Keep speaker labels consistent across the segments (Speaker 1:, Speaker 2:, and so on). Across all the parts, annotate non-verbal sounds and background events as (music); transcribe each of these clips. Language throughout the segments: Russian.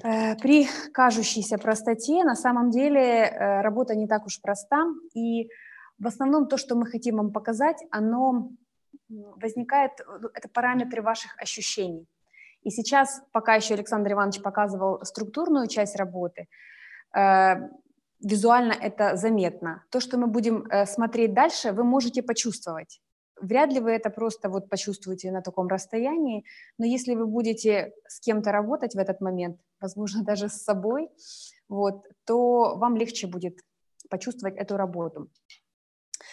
Speaker 1: Э, при кажущейся простоте на самом деле э, работа не так уж проста, и в основном то, что мы хотим вам показать, оно возникает, э, ну, это параметры ваших ощущений. И сейчас, пока еще Александр Иванович показывал структурную часть работы, визуально это заметно. То, что мы будем смотреть дальше, вы можете почувствовать вряд ли вы это просто вот почувствуете на таком расстоянии, но если вы будете с кем-то работать в этот момент, возможно, (laughs) даже с собой, вот, то вам легче будет почувствовать эту работу.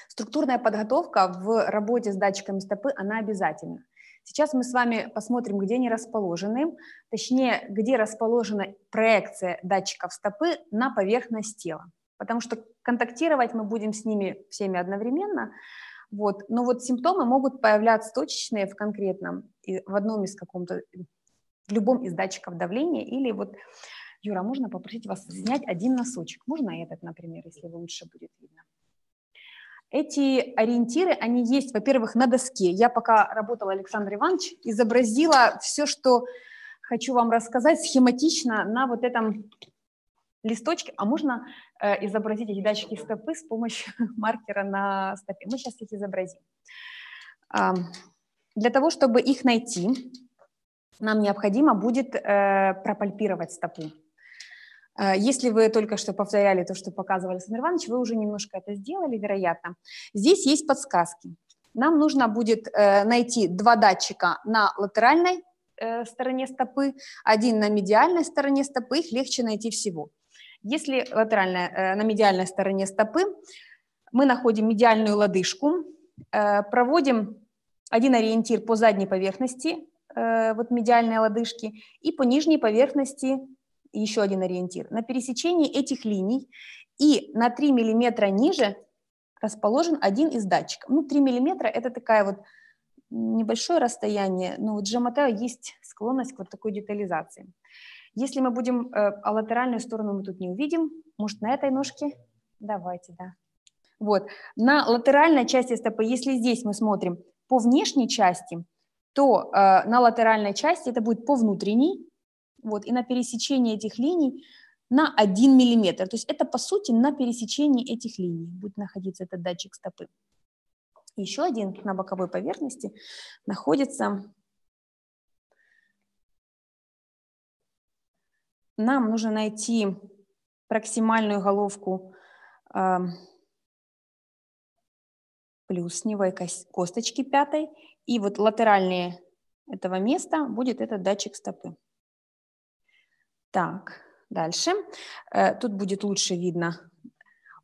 Speaker 1: Структурная подготовка в работе с датчиками стопы, она обязательна. Сейчас мы с вами посмотрим, где они расположены, точнее, где расположена проекция датчиков стопы на поверхность тела, потому что контактировать мы будем с ними всеми одновременно, вот. Но ну вот симптомы могут появляться точечные в конкретном, в одном из каком-то, в любом из датчиков давления или вот Юра, можно попросить вас снять один носочек? Можно этот, например, если вы лучше будет видно? Эти ориентиры, они есть, во-первых, на доске. Я пока работала, Александр Иванович, изобразила все, что хочу вам рассказать схематично на вот этом листочки, а можно э, изобразить эти датчики стопы с помощью (laughs) маркера на стопе. Мы сейчас их изобразим. Э, для того, чтобы их найти, нам необходимо будет э, пропальпировать стопу. Э, если вы только что повторяли то, что показывал Александр Иванович, вы уже немножко это сделали, вероятно. Здесь есть подсказки. Нам нужно будет э, найти два датчика на латеральной э, стороне стопы, один на медиальной стороне стопы, их легче найти всего. Если латеральная, э, на медиальной стороне стопы мы находим медиальную лодыжку, э, проводим один ориентир по задней поверхности э, вот медиальной лодыжки и по нижней поверхности еще один ориентир. На пересечении этих линий и на 3 мм ниже расположен один из датчиков. Ну, 3 мм – это такая вот небольшое расстояние, но у Джамата есть склонность к вот такой детализации. Если мы будем, э, а латеральную сторону мы тут не увидим, может, на этой ножке? Давайте, да. Вот, на латеральной части стопы, если здесь мы смотрим по внешней части, то э, на латеральной части это будет по внутренней, вот, и на пересечении этих линий на 1 миллиметр. То есть это, по сути, на пересечении этих линий будет находиться этот датчик стопы. Еще один на боковой поверхности находится нам нужно найти проксимальную головку э, плюсневой косточки пятой, и вот латеральные этого места будет этот датчик стопы. Так, дальше. Э, тут будет лучше видно.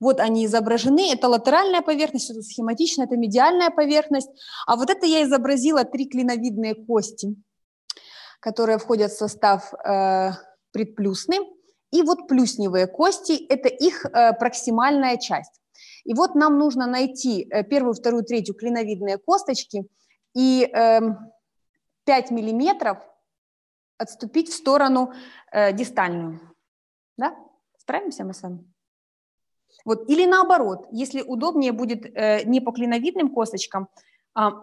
Speaker 1: Вот они изображены. Это латеральная поверхность, это схематично, это медиальная поверхность. А вот это я изобразила три клиновидные кости, которые входят в состав э, предплюсны. И вот плюсневые кости – это их э, проксимальная часть. И вот нам нужно найти э, первую, вторую, третью клиновидные косточки и 5 эм, миллиметров отступить в сторону э, дистальную. Да? Справимся мы с вами? Вот. Или наоборот, если удобнее будет э, не по клиновидным косточкам, а, (clears throat)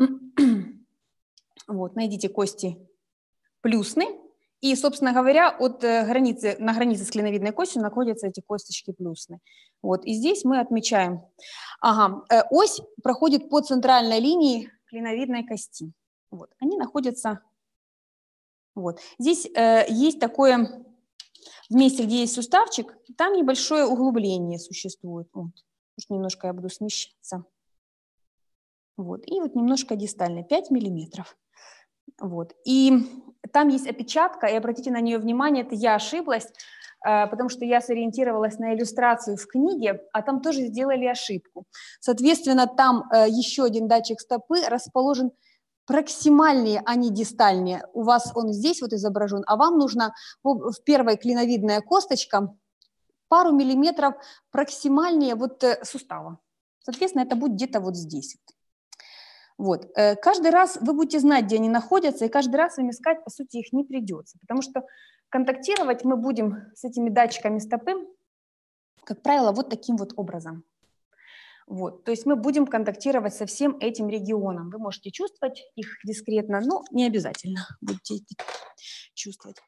Speaker 1: вот, найдите кости плюсны и, собственно говоря, от э, границы, на границе с клиновидной костью находятся эти косточки плюсны. Вот, и здесь мы отмечаем. Ага, э, ось проходит по центральной линии клиновидной кости. Вот, они находятся... Вот. Здесь э, есть такое, в месте, где есть суставчик, там небольшое углубление существует. Вот. Уж немножко я буду смещаться. Вот. И вот немножко дистально, 5 миллиметров. Вот. И там есть опечатка, и обратите на нее внимание, это я ошиблась, э, потому что я сориентировалась на иллюстрацию в книге, а там тоже сделали ошибку. Соответственно, там э, еще один датчик стопы расположен проксимальные, а не дистальнее. У вас он здесь вот изображен, а вам нужно в первой клиновидная косточка пару миллиметров проксимальнее вот э, сустава. Соответственно, это будет где-то вот здесь. Вот. Э, каждый раз вы будете знать, где они находятся, и каждый раз им искать, по сути, их не придется, потому что контактировать мы будем с этими датчиками стопы, как правило, вот таким вот образом. Вот. То есть мы будем контактировать со всем этим регионом. Вы можете чувствовать их дискретно, но не обязательно будете чувствовать.